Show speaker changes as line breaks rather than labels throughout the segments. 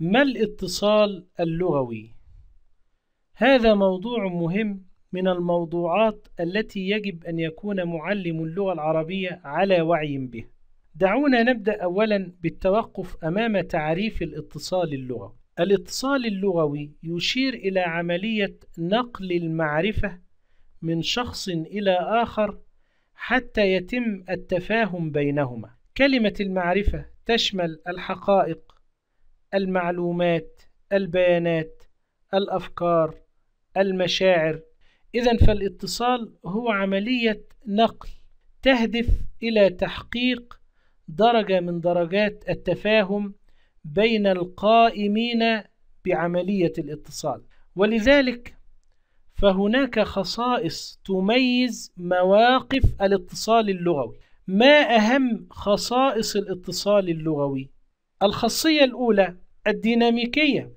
ما الاتصال اللغوي هذا موضوع مهم من الموضوعات التي يجب أن يكون معلم اللغة العربية على وعي به دعونا نبدأ أولا بالتوقف أمام تعريف الاتصال اللغوي الاتصال اللغوي يشير إلى عملية نقل المعرفة من شخص إلى آخر حتى يتم التفاهم بينهما كلمة المعرفة تشمل الحقائق المعلومات البيانات الأفكار المشاعر إذا فالاتصال هو عملية نقل تهدف إلى تحقيق درجة من درجات التفاهم بين القائمين بعملية الاتصال ولذلك فهناك خصائص تميز مواقف الاتصال اللغوي ما أهم خصائص الاتصال اللغوي؟ الخاصية الأولى الديناميكية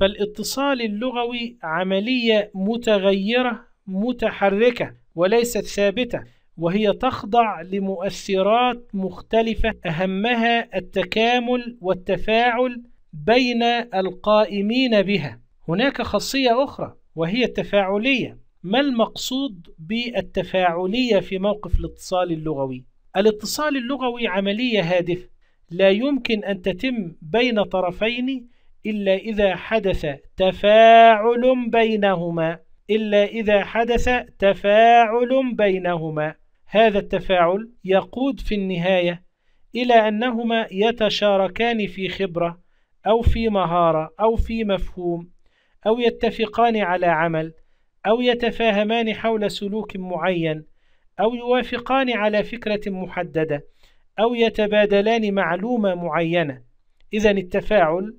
فالاتصال اللغوي عملية متغيرة متحركة وليست ثابتة وهي تخضع لمؤثرات مختلفة أهمها التكامل والتفاعل بين القائمين بها هناك خاصية أخرى وهي التفاعلية ما المقصود بالتفاعلية في موقف الاتصال اللغوي؟ الاتصال اللغوي عملية هادفة لا يمكن أن تتم بين طرفين إلا إذا حدث تفاعل بينهما إلا إذا حدث تفاعل بينهما هذا التفاعل يقود في النهاية إلى أنهما يتشاركان في خبرة أو في مهارة أو في مفهوم أو يتفقان على عمل أو يتفاهمان حول سلوك معين أو يوافقان على فكرة محددة أو يتبادلان معلومة معينة إذا التفاعل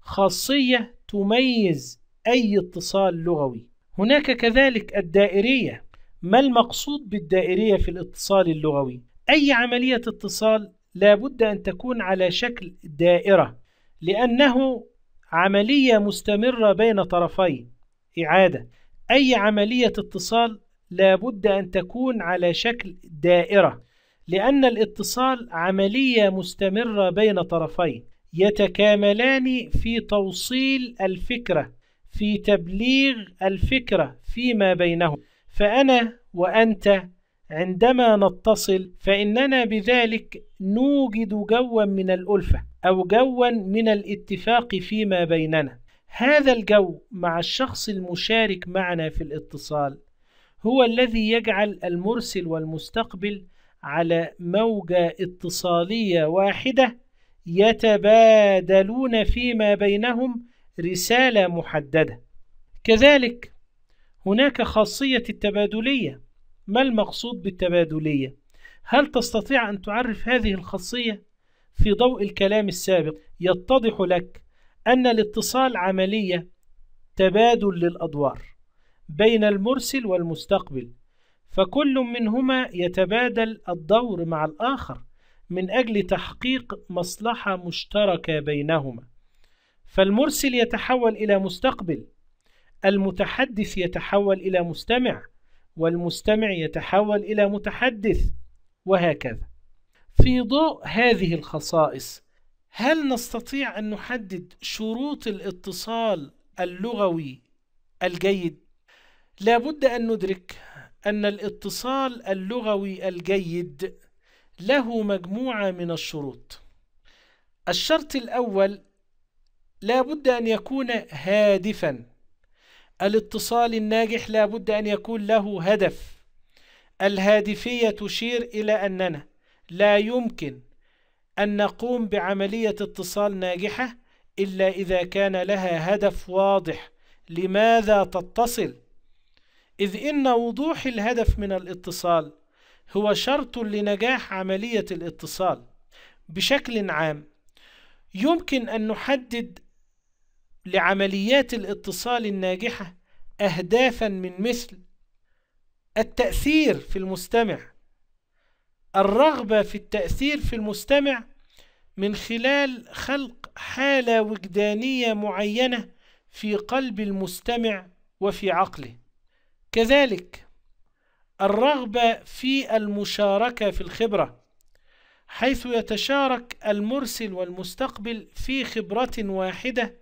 خاصية تميز أي اتصال لغوي هناك كذلك الدائرية ما المقصود بالدائرية في الاتصال اللغوي؟ أي عملية اتصال لابد أن تكون على شكل دائرة لأنه عملية مستمرة بين طرفين إعادة أي عملية اتصال لابد أن تكون على شكل دائرة لأن الاتصال عملية مستمرة بين طرفين يتكاملان في توصيل الفكرة في تبليغ الفكرة فيما بينهم فأنا وأنت عندما نتصل فإننا بذلك نوجد جوا من الألفة أو جوا من الاتفاق فيما بيننا هذا الجو مع الشخص المشارك معنا في الاتصال هو الذي يجعل المرسل والمستقبل على موجة اتصالية واحدة يتبادلون فيما بينهم رسالة محددة كذلك هناك خاصية التبادلية ما المقصود بالتبادلية؟ هل تستطيع أن تعرف هذه الخاصية؟ في ضوء الكلام السابق يتضح لك أن الاتصال عملية تبادل للأدوار بين المرسل والمستقبل فكل منهما يتبادل الدور مع الآخر من أجل تحقيق مصلحة مشتركة بينهما فالمرسل يتحول إلى مستقبل المتحدث يتحول إلى مستمع والمستمع يتحول إلى متحدث وهكذا في ضوء هذه الخصائص هل نستطيع أن نحدد شروط الاتصال اللغوي الجيد؟ لابد أن ندرك أن الاتصال اللغوي الجيد له مجموعة من الشروط الشرط الأول لا بد أن يكون هادفا الاتصال الناجح لا بد أن يكون له هدف الهادفية تشير إلى أننا لا يمكن أن نقوم بعملية اتصال ناجحة إلا إذا كان لها هدف واضح لماذا تتصل إذ إن وضوح الهدف من الاتصال هو شرط لنجاح عملية الاتصال بشكل عام يمكن أن نحدد لعمليات الاتصال الناجحة أهدافا من مثل التأثير في المستمع الرغبة في التأثير في المستمع من خلال خلق حالة وجدانية معينة في قلب المستمع وفي عقله كذلك الرغبة في المشاركة في الخبرة حيث يتشارك المرسل والمستقبل في خبرة واحدة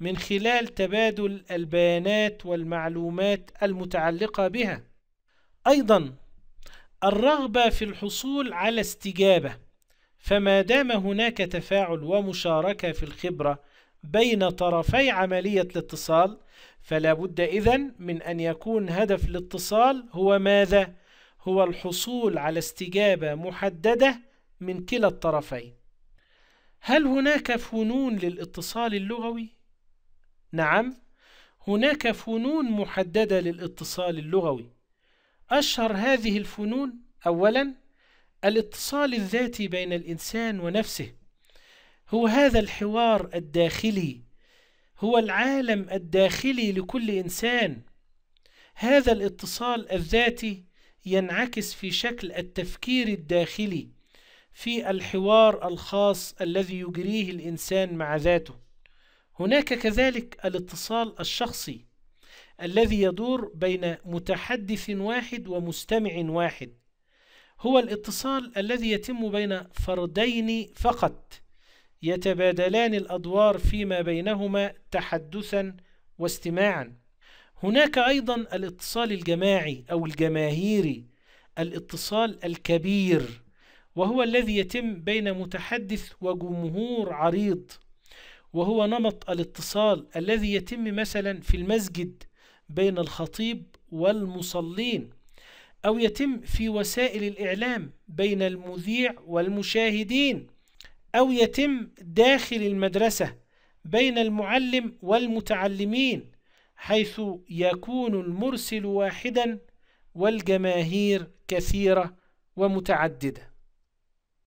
من خلال تبادل البيانات والمعلومات المتعلقة بها أيضا الرغبة في الحصول على استجابة فما دام هناك تفاعل ومشاركة في الخبرة بين طرفي عملية الاتصال فلا بد اذا من أن يكون هدف الاتصال هو ماذا؟ هو الحصول على استجابة محددة من كلا الطرفين هل هناك فنون للاتصال اللغوي؟ نعم هناك فنون محددة للاتصال اللغوي أشهر هذه الفنون أولا الاتصال الذاتي بين الإنسان ونفسه هو هذا الحوار الداخلي هو العالم الداخلي لكل انسان هذا الاتصال الذاتي ينعكس في شكل التفكير الداخلي في الحوار الخاص الذي يجريه الانسان مع ذاته هناك كذلك الاتصال الشخصي الذي يدور بين متحدث واحد ومستمع واحد هو الاتصال الذي يتم بين فردين فقط يتبادلان الأدوار فيما بينهما تحدثا واستماعا هناك أيضا الاتصال الجماعي أو الجماهيري الاتصال الكبير وهو الذي يتم بين متحدث وجمهور عريض وهو نمط الاتصال الذي يتم مثلا في المسجد بين الخطيب والمصلين أو يتم في وسائل الإعلام بين المذيع والمشاهدين أو يتم داخل المدرسة بين المعلم والمتعلمين حيث يكون المرسل واحدا والجماهير كثيرة ومتعددة